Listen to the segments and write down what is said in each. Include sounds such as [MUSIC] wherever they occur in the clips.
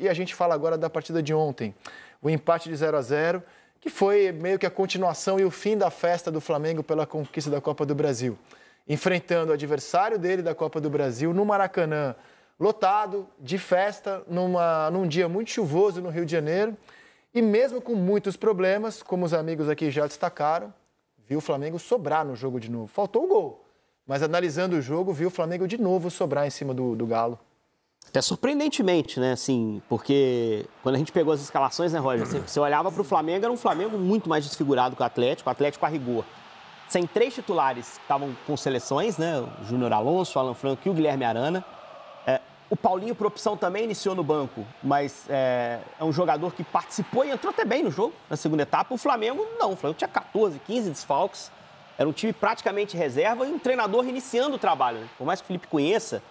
E a gente fala agora da partida de ontem. O empate de 0 a 0 que foi meio que a continuação e o fim da festa do Flamengo pela conquista da Copa do Brasil. Enfrentando o adversário dele da Copa do Brasil no Maracanã, lotado, de festa, numa, num dia muito chuvoso no Rio de Janeiro. E mesmo com muitos problemas, como os amigos aqui já destacaram, viu o Flamengo sobrar no jogo de novo. Faltou um gol, mas analisando o jogo, viu o Flamengo de novo sobrar em cima do, do Galo. Até surpreendentemente, né? Assim, porque quando a gente pegou as escalações, né, Roger? Você, você olhava para o Flamengo, era um Flamengo muito mais desfigurado que o Atlético, o Atlético a rigor. Sem três titulares que estavam com seleções, né? O Júnior Alonso, o Alan Franco e o Guilherme Arana. É, o Paulinho, por opção, também iniciou no banco, mas é, é, um jogador que participou e entrou até bem no jogo, na segunda etapa. O Flamengo, não. O Flamengo tinha 14, 15 desfalques. Era um time praticamente reserva e um treinador iniciando o trabalho. Né? Por mais que o Felipe conheça,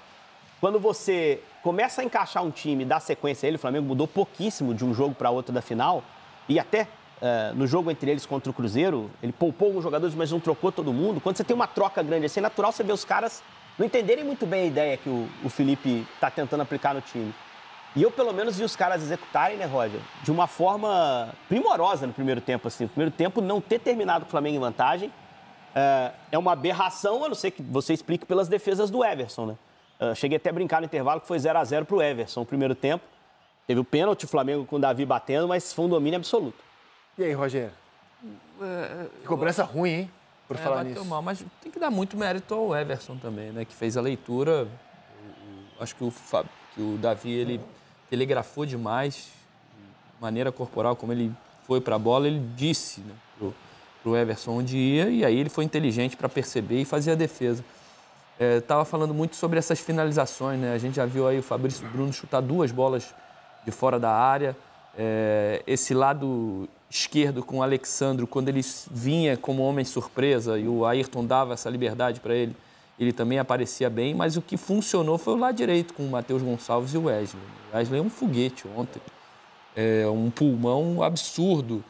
quando você começa a encaixar um time, dá sequência a ele. O Flamengo mudou pouquíssimo de um jogo para outro da final. E até Uh, no jogo entre eles contra o Cruzeiro, ele poupou alguns jogadores, mas não trocou todo mundo. Quando você tem uma troca grande assim, é natural você ver os caras não entenderem muito bem a ideia que o, o Felipe está tentando aplicar no time. E eu, pelo menos, vi os caras executarem, né, Roger? De uma forma primorosa no primeiro tempo, assim. O primeiro tempo não ter terminado com o Flamengo em vantagem eh, é uma aberração, a não ser que você explique pelas defesas do Everson, né? Ah, cheguei até a brincar no intervalo que foi 0 a 0 para o Everson no primeiro tempo. Teve o pênalti, o Flamengo com o Davi batendo, mas foi um domínio absoluto. E aí, Rogério? É, que cobrança eu... ruim, hein? Por é, falar nisso. Mal, mas tem que dar muito mérito ao Everson também, né? Que fez a leitura. Acho que o, que o Davi, ele telegrafou demais. Maneira corporal, como ele foi para a bola, ele disse né, o pro Everson onde ia. E aí ele foi inteligente para perceber e fazer a defesa estava é, falando muito sobre essas finalizações, né? A gente já viu aí o Fabrício Bruno chutar duas bolas de fora da área. É, esse lado esquerdo com o Alexandro, quando ele vinha como homem surpresa e o Ayrton dava essa liberdade para ele, ele também aparecia bem, mas o que funcionou foi o lado direito com o Matheus Gonçalves e o Wesley. O Wesley é um foguete ontem, é um pulmão absurdo.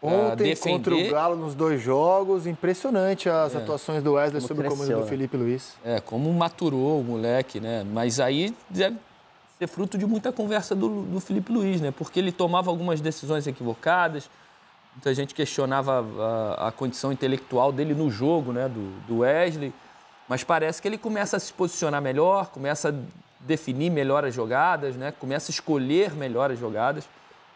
Ontem defender. contra o Galo nos dois jogos, impressionante as é. atuações do Wesley sob o comando do né? Felipe Luiz. É, como maturou o moleque, né? Mas aí deve ser fruto de muita conversa do, do Felipe Luiz, né? Porque ele tomava algumas decisões equivocadas, muita gente questionava a, a condição intelectual dele no jogo, né? Do, do Wesley. Mas parece que ele começa a se posicionar melhor, começa a definir melhor as jogadas, né? Começa a escolher melhor as jogadas.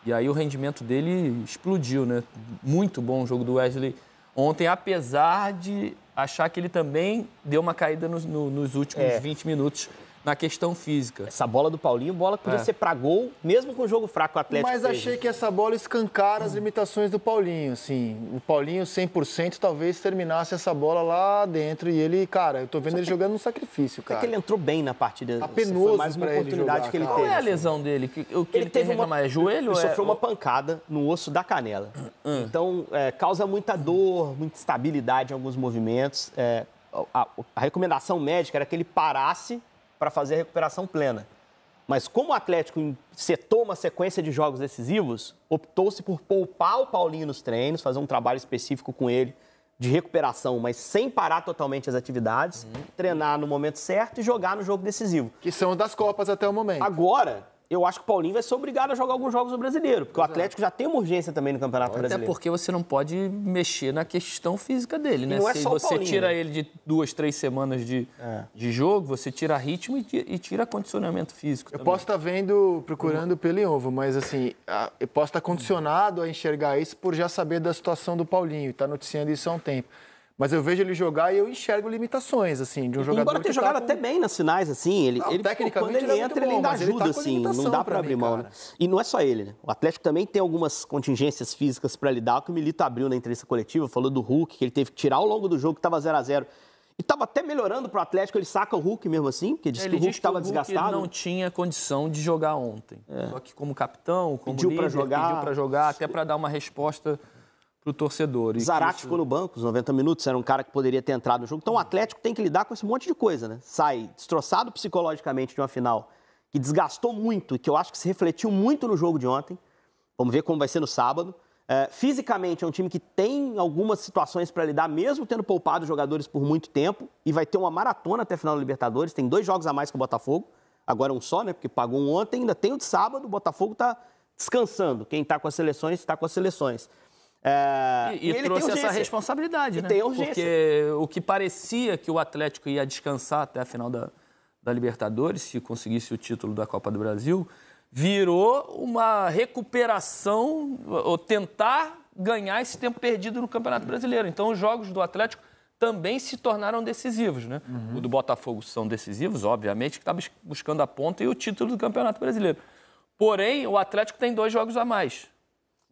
E aí o rendimento dele explodiu, né? Muito bom o jogo do Wesley ontem, apesar de achar que ele também deu uma caída nos, no, nos últimos é. 20 minutos na questão física. Essa bola do Paulinho, bola que podia é. ser pra gol, mesmo com o jogo fraco o Atlético. Mas fez. achei né? que essa bola escancara as limitações do Paulinho, assim. O Paulinho 100% talvez terminasse essa bola lá dentro e ele, cara, eu tô vendo Só ele jogando no sacrifício, cara. É que ele entrou bem na partida. Tá Apenoso assim, foi mais uma oportunidade ele jogar, que ele cara. teve. Qual é a assim. lesão dele? Que, o que ele, ele teve uma... é joelho? Ele é sofreu uma pancada no osso da canela. Hum. [CLEARS THROAT] Então, é, causa muita dor, muita estabilidade em alguns movimentos. É, a, a, recomendação médica era que ele parasse para fazer a recuperação plena. Mas como o Atlético setou uma sequência de jogos decisivos, optou-se por poupar o Paulinho nos treinos, fazer um trabalho específico com ele de recuperação, mas sem parar totalmente as atividades, uhum. treinar no momento certo e jogar no jogo decisivo. Que são das Copas até o momento. Agora, eu acho que o Paulinho vai ser obrigado a jogar alguns jogos no brasileiro, porque Exato. o Atlético já tem uma urgência também no Campeonato Até Brasileiro. Até porque você não pode mexer na questão física dele, né? Não é Se só você Paulinho, tira né? ele de duas, três semanas de, é. de jogo, você tira ritmo e, e tira condicionamento físico. Eu também. posso estar tá vendo, procurando uhum. pelo ovo, mas assim, eu posso estar tá condicionado a enxergar isso por já saber da situação do Paulinho, estar tá noticiando isso há um tempo. Mas eu vejo ele jogar e eu enxergo limitações, assim, de um jogador. Embora tenha tá jogado tá com... até bem nas finais, assim, ele, não, ele tecnicamente quando ele, ele é entra, bom, ele ainda ajuda, ele tá assim, não dá para abrir mão. Né? E não é só ele, né? O Atlético também tem algumas contingências físicas para lidar, que o Milito abriu na entrevista coletiva, falou do Hulk, que ele teve que tirar ao longo do jogo, que estava 0 a 0 e estava até melhorando para o Atlético, ele saca o Hulk mesmo assim, porque disse ele é, que o Hulk estava desgastado. Ele não tinha condição de jogar ontem. É. Só que como capitão, como pediu líder, jogar. pediu para jogar, até para dar uma resposta para o torcedor. Zarate isso... ficou no banco os 90 minutos, era um cara que poderia ter entrado no jogo. Então o Atlético tem que lidar com esse monte de coisa, né? Sai destroçado psicologicamente de uma final que desgastou muito, que eu acho que se refletiu muito no jogo de ontem. Vamos ver como vai ser no sábado. É, fisicamente é um time que tem algumas situações para lidar, mesmo tendo poupado jogadores por muito tempo, e vai ter uma maratona até a final da Libertadores. Tem dois jogos a mais que o Botafogo, agora um só, né? Porque pagou um ontem, ainda tem o de sábado. O Botafogo está descansando. Quem está com as seleções está com as seleções. É, e, e ele trouxe essa responsabilidade, e né? Tem urgência. Porque o que parecia que o Atlético ia descansar até a final da, da Libertadores, se conseguisse o título da Copa do Brasil, virou uma recuperação, ou tentar ganhar esse tempo perdido no Campeonato Brasileiro. Então, os jogos do Atlético também se tornaram decisivos, né? Uhum. O do Botafogo são decisivos, obviamente, que está buscando a ponta e o título do Campeonato Brasileiro. Porém, o Atlético tem dois jogos a mais.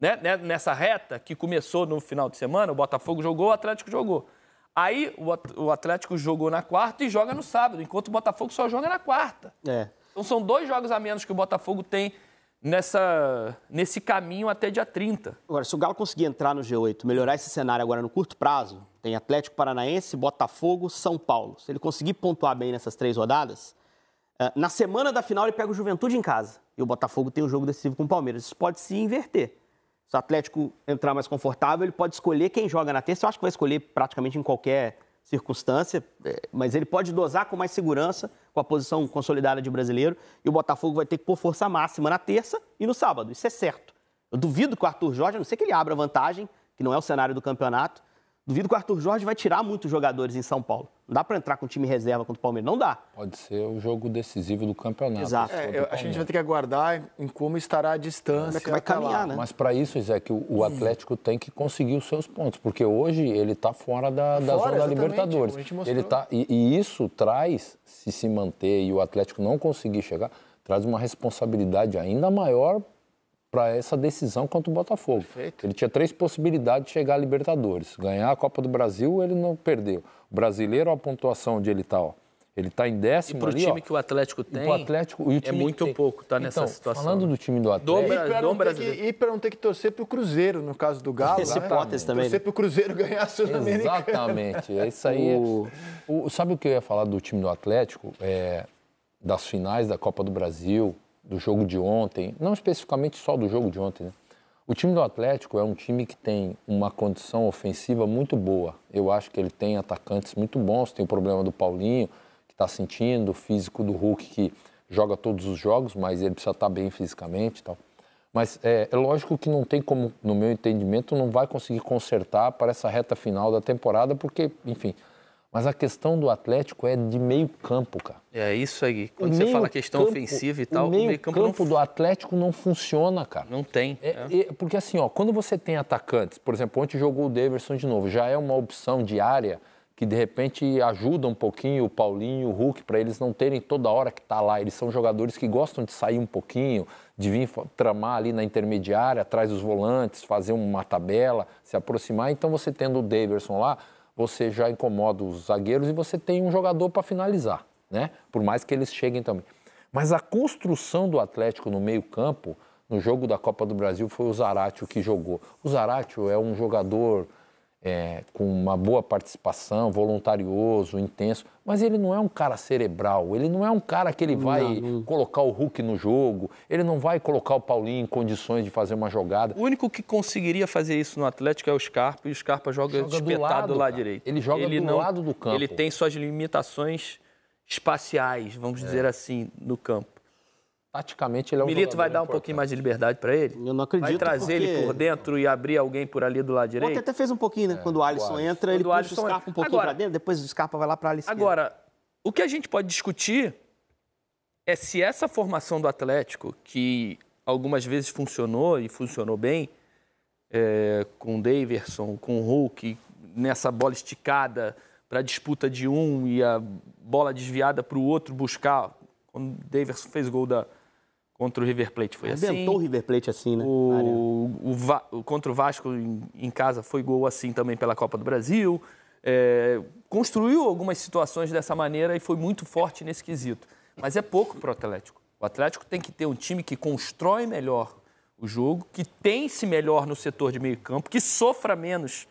Né, né, nessa reta que começou no final de semana, o Botafogo jogou, o Atlético jogou. Aí o Atlético jogou na quarta e joga no sábado, enquanto o Botafogo só joga na quarta. É. Então são dois jogos a menos que o Botafogo tem nessa, nesse caminho até dia 30. Agora, se o Galo conseguir entrar no G8, melhorar esse cenário agora no curto prazo, tem Atlético Paranaense, Botafogo, São Paulo. Se ele conseguir pontuar bem nessas três rodadas, eh, na semana da final ele pega o Juventude em casa. E o Botafogo tem um jogo decisivo com o Palmeiras. Isso pode se inverter. Se o Atlético entrar mais confortável, ele pode escolher quem joga na terça. Eu acho que vai escolher praticamente em qualquer circunstância, é, mas ele pode dosar com mais segurança com a posição consolidada de brasileiro. E o Botafogo vai ter que pôr força máxima na terça e no sábado. Isso é certo. Eu duvido que o Arthur Jorge, a não ser que ele abra vantagem, que não é o cenário do campeonato, Duvido que o Arthur Jorge vai tirar muitos jogadores em São Paulo. Não dá para entrar com time reserva contra o Palmeiras, não dá. Pode ser o jogo decisivo do campeonato. Exato. É, eu, a gente vai ter que aguardar em como estará a distância. É vai caminhar, né? Mas para isso, Zé, que o, o Atlético tem que conseguir os seus pontos, porque hoje ele está fora da, tá da zona da Libertadores. Ele tá, e, e isso traz, se se manter e o Atlético não conseguir chegar, traz uma responsabilidade ainda maior para essa decisão contra o Botafogo. Perfeito. Ele tinha três possibilidades de chegar à Libertadores. Ganhar a Copa do Brasil, ele não perdeu. O brasileiro, a pontuação onde ele está, ele está em décimo. E para o time ó, que o Atlético tem. O Atlético, o é muito pouco, tá nessa então, situação. Falando né? do time do Atlético. Do, Bra Que, e para não ter que torcer para o Cruzeiro, no caso do Galo. Essa né? hipótese também. Torcer né? para o Cruzeiro ganhar a Sul-Americana. Exatamente. É isso aí. o... [LAUGHS] O, sabe o que eu ia falar do time do Atlético? É, das finais da Copa do Brasil, do jogo de ontem, não especificamente só do jogo de ontem, né? O time do Atlético é um time que tem uma condição ofensiva muito boa. Eu acho que ele tem atacantes muito bons. Tem o problema do Paulinho, que está sentindo, o físico do Hulk, que joga todos os jogos, mas ele precisa estar tá bem fisicamente e tal. Mas é, é, lógico que não tem como, no meu entendimento, não vai conseguir consertar para essa reta final da temporada, porque, enfim, mas a questão do Atlético é de meio campo, cara. É isso aí. Quando você fala questão campo, ofensiva e tal, o meio, meio campo, campo não... do Atlético não funciona, cara. Não tem. É, é. É, porque assim, ó, quando você tem atacantes, por exemplo, ontem jogou o Daverson de novo, já é uma opção diária que de repente ajuda um pouquinho o Paulinho, o Hulk, para eles não terem toda hora que tá lá. Eles são jogadores que gostam de sair um pouquinho, de vir tramar ali na intermediária, atrás dos volantes, fazer uma tabela, se aproximar. Então você tendo o Daverson lá você já incomoda os zagueiros e você tem um jogador para finalizar, né? Por mais que eles cheguem também. Mas a construção do Atlético no meio-campo, no jogo da Copa do Brasil, foi o Zaratio que jogou. O Zaratio é um jogador é, com uma boa participação, voluntarioso, intenso, mas ele não é um cara cerebral, ele não é um cara que ele vai não, não. colocar o Hulk no jogo, ele não vai colocar o Paulinho em condições de fazer uma jogada. O único que conseguiria fazer isso no Atlético é o Scarpa, e o Scarpa joga, joga espetado lá direito. Ele joga ele do não, lado do campo. Ele tem suas limitações espaciais, vamos é. dizer assim, no campo. Taticamente ele é um Milito vai dar importante. um pouquinho mais de liberdade para ele? Eu não acredito. Vai trazer porque... ele por dentro e abrir alguém por ali do lado direito? Ontem até fez um pouquinho, né? É, quando o Alisson, entra, quando ele o Alisson o Scarpa um pouquinho para dentro, depois o Scarpa vai lá para Alisson. Agora, o que a gente pode discutir é se essa formação do Atlético, que algumas vezes funcionou e funcionou bem, é, com o Daverson, com o Hulk, nessa bola esticada para a disputa de um e a bola desviada para o outro buscar. Quando o Daverson fez gol da, Contra o River Plate foi Arrebentou assim. Arrebentou o River Plate assim, né? O, o, o contra o Vasco em, em, casa foi gol assim também pela Copa do Brasil. É, construiu algumas situações dessa maneira e foi muito forte nesse quesito. Mas é pouco para o Atlético. O Atlético tem que ter um time que constrói melhor o jogo, que pense se melhor no setor de meio campo, que sofra menos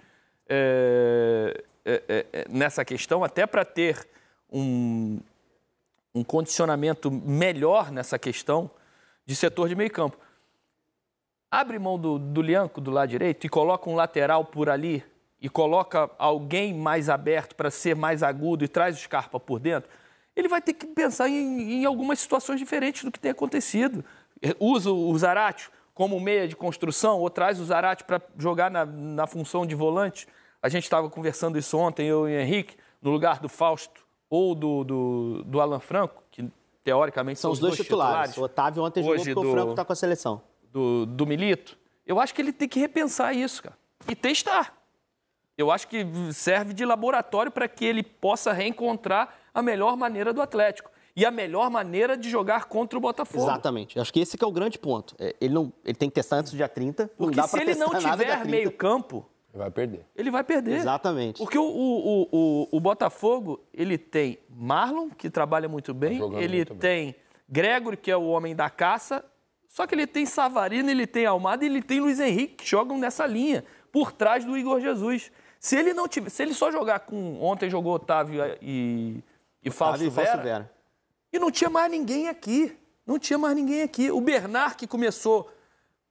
é, é, é, é nessa questão, até para ter um, um condicionamento melhor nessa questão de setor de meio campo. Abre mão do, do Lianco do lado direito e coloca um lateral por ali e coloca alguém mais aberto para ser mais agudo e traz o Scarpa por dentro, ele vai ter que pensar em, em algumas situações diferentes do que tem acontecido. Usa o Zarate como meia de construção ou traz o Zarate para jogar na, na função de volante. A gente estava conversando isso ontem, eu e o Henrique, no lugar do Fausto ou do, do, do Alan Franco teoricamente, são, são os dois, dois titulares. titulares. O Otávio ontem Hoje jogou porque do, o Franco está com a seleção. Do, do Milito. Eu acho que ele tem que repensar isso, cara. E testar. Eu acho que serve de laboratório para que ele possa reencontrar a melhor maneira do Atlético e a melhor maneira de jogar contra o Botafogo. Exatamente. Acho que esse que é o grande ponto. É, ele, não, ele tem que testar antes do dia 30. Porque se ele não tiver meio campo, Vai perder. Ele vai perder. Exatamente. Porque o, o, o, o Botafogo, ele tem Marlon, que trabalha muito bem, tá ele muito tem bem. Gregory, que é o homem da caça, só que ele tem Savarino, ele tem Almada e ele tem Luiz Henrique, que jogam nessa linha, por trás do Igor Jesus. Se ele não tiver, se ele só jogar com. Ontem jogou Otávio e, e Otávio e Vera. E não tinha mais ninguém aqui. Não tinha mais ninguém aqui. O Bernard, que começou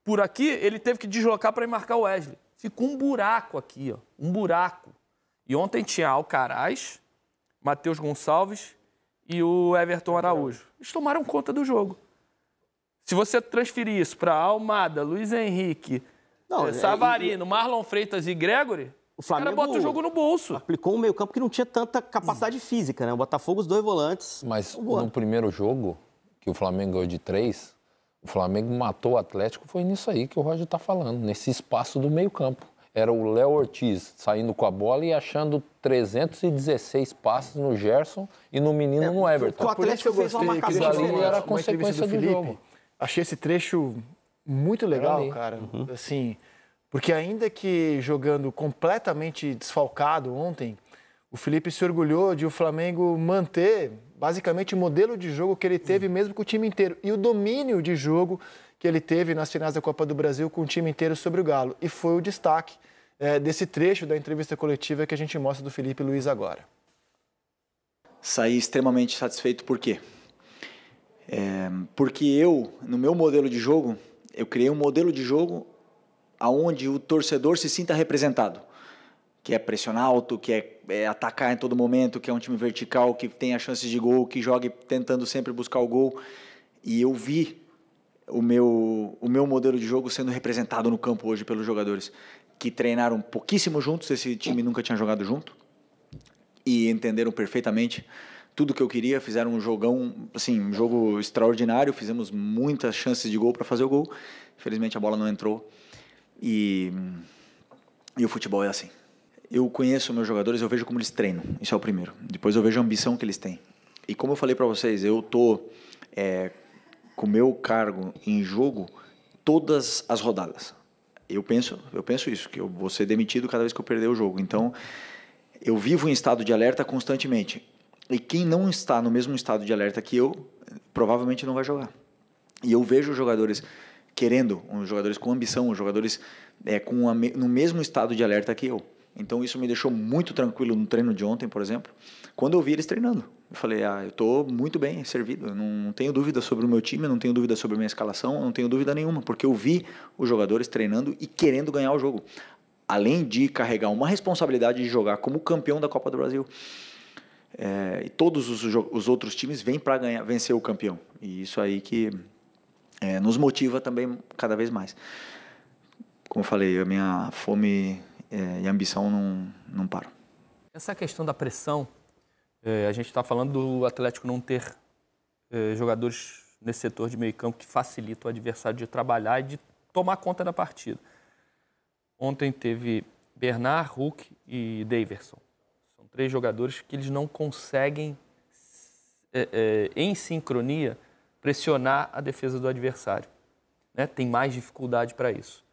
por aqui, ele teve que deslocar para ir marcar o Wesley ficou um buraco aqui, ó, um buraco. E ontem tinha Alcaraz, Matheus Gonçalves e o Everton Araújo. Eles tomaram conta do jogo. Se você transferir isso para Almada, Luiz Henrique, não, eh, é, Savarino, Marlon Freitas e Gregory, o Flamengo o cara bota o jogo no bolso. Aplicou um meio-campo que não tinha tanta capacidade hum. física, né? O Botafogo, os dois volantes. Mas no primeiro jogo, que o Flamengo ganhou de três, o Flamengo matou o Atlético, foi nisso aí que o Roger está falando, nesse espaço do meio-campo. Era o Léo Ortiz saindo com a bola e achando 316 passes no Gerson e no menino é, no Everton. O Atlético fez uma marcação. Ali era a é consequência do, do jogo. Achei esse trecho muito legal, cara. Uhum. Assim, porque ainda que jogando completamente desfalcado ontem, o Felipe se orgulhou de o Flamengo manter basicamente o modelo de jogo que ele teve mesmo com o time inteiro e o domínio de jogo que ele teve nas finais da Copa do Brasil com o time inteiro sobre o Galo. E foi o destaque é, desse trecho da entrevista coletiva que a gente mostra do Felipe Luiz agora. Saí extremamente satisfeito, por quê? É, porque eu, no meu modelo de jogo, eu criei um modelo de jogo aonde o torcedor se sinta representado que é pressionar alto, que é, é, atacar em todo momento, que é um time vertical, que tem as chances de gol, que joga tentando sempre buscar o gol. E eu vi o meu, o meu modelo de jogo sendo representado no campo hoje pelos jogadores, que treinaram pouquíssimo juntos, esse time nunca tinha jogado junto, e entenderam perfeitamente tudo que eu queria, fizeram um jogão, assim, um jogo extraordinário, fizemos muitas chances de gol para fazer o gol. Infelizmente a bola não entrou. E, e o futebol é assim eu conheço meus jogadores, eu vejo como eles treinam. Isso é o primeiro. Depois eu vejo a ambição que eles têm. E como eu falei para vocês, eu tô é, com meu cargo em jogo todas as rodadas. Eu penso, eu penso isso, que eu vou ser demitido cada vez que eu perder o jogo. Então, eu vivo em estado de alerta constantemente. E quem não está no mesmo estado de alerta que eu, provavelmente não vai jogar. E eu vejo jogadores querendo, os jogadores com ambição, os jogadores é, com a, no mesmo estado de alerta que eu. Então isso me deixou muito tranquilo no treino de ontem, por exemplo. Quando eu vi eles treinando, eu falei: ah, eu estou muito bem servido. Eu não tenho dúvida sobre o meu time, não tenho dúvida sobre a minha escalação, não tenho dúvida nenhuma, porque eu vi os jogadores treinando e querendo ganhar o jogo. Além de carregar uma responsabilidade de jogar como campeão da Copa do Brasil. É, e todos os, os, outros times vêm para vencer o campeão. E isso aí que é, nos motiva também cada vez mais. Como eu falei, a minha fome é, e a ambição não, não para. Essa questão da pressão, é, a gente está falando do Atlético não ter é, jogadores nesse setor de meio campo que facilita o adversário de trabalhar e de tomar conta da partida. Ontem teve Bernard, Hulk e Daverson. São três jogadores que eles não conseguem, é, é, em sincronia, pressionar a defesa do adversário. Né? Tem mais dificuldade para isso.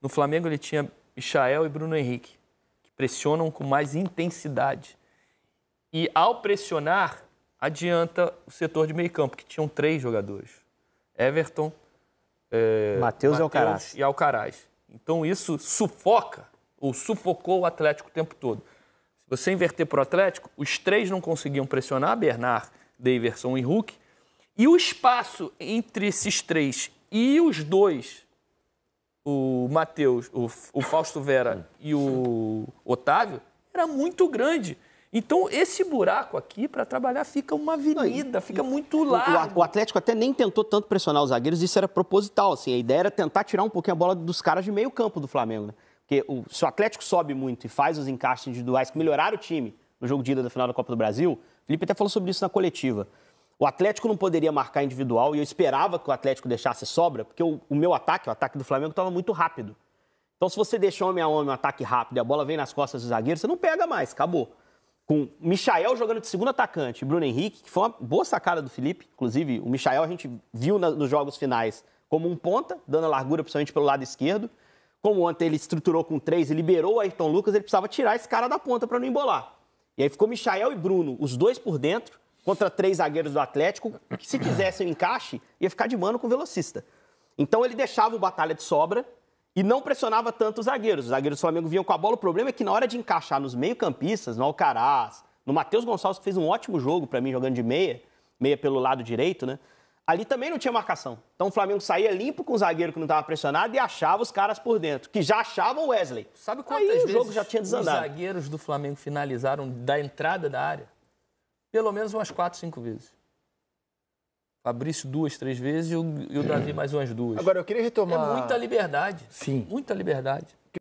No Flamengo ele tinha Michael e Bruno Henrique, que pressionam com mais intensidade. E ao pressionar, adianta o setor de meio campo, que tinham três jogadores. Everton, é, Matheus Alcaraz. e Alcaraz. Então isso sufoca, ou sufocou o Atlético o tempo todo. Se você inverter para o Atlético, os três não conseguiam pressionar, Bernard, Daverson e Hulk. E o espaço entre esses três e os dois o Matheus, o, o Fausto Vera e o Otávio era muito grande. Então, esse buraco aqui, para trabalhar, fica uma avenida, fica muito largo. O, o, Atlético até nem tentou tanto pressionar os zagueiros, isso era proposital. Assim, a ideia era tentar tirar um pouquinho a bola dos caras de meio campo do Flamengo. Né? Porque o, se o Atlético sobe muito e faz os encaixes individuais que melhoraram o time no jogo de ida da final da Copa do Brasil, o Felipe até falou sobre isso na coletiva. O Atlético não poderia marcar individual e eu esperava que o Atlético deixasse sobra, porque o, o meu ataque, o ataque do Flamengo, estava muito rápido. Então, se você deixa homem a homem um ataque rápido e a bola vem nas costas do zagueiro, você não pega mais, acabou. Com Michael jogando de segundo atacante, Bruno Henrique, que foi uma boa sacada do Felipe, inclusive o Michael a gente viu na, nos jogos finais como um ponta, dando a largura principalmente pelo lado esquerdo. Como ontem ele estruturou com três e liberou o Ayrton Lucas, ele precisava tirar esse cara da ponta para não embolar. E aí ficou Michael e Bruno, os dois por dentro, contra três zagueiros do Atlético, que se fizesse o encaixe, ia ficar de mano com o velocista. Então ele deixava o Batalha de sobra e não pressionava tanto os zagueiros. Os zagueiros do Flamengo vinham com a bola. O problema é que na hora de encaixar nos meio-campistas, no Alcaraz, no Matheus Gonçalves, que fez um ótimo jogo para mim jogando de meia, meia pelo lado direito, né? Ali também não tinha marcação. Então o Flamengo saía limpo com o zagueiro que não estava pressionado e achava os caras por dentro, que já achavam o Wesley. Sabe quantas Aí, vezes o jogo já tinha desandado. os zagueiros do Flamengo finalizaram da entrada da área? pelo menos umas quatro, cinco vezes. Fabrício duas, três vezes e o, e o Davi é. mais umas duas. Agora, eu queria retomar... É muita liberdade. Sim. Muita liberdade.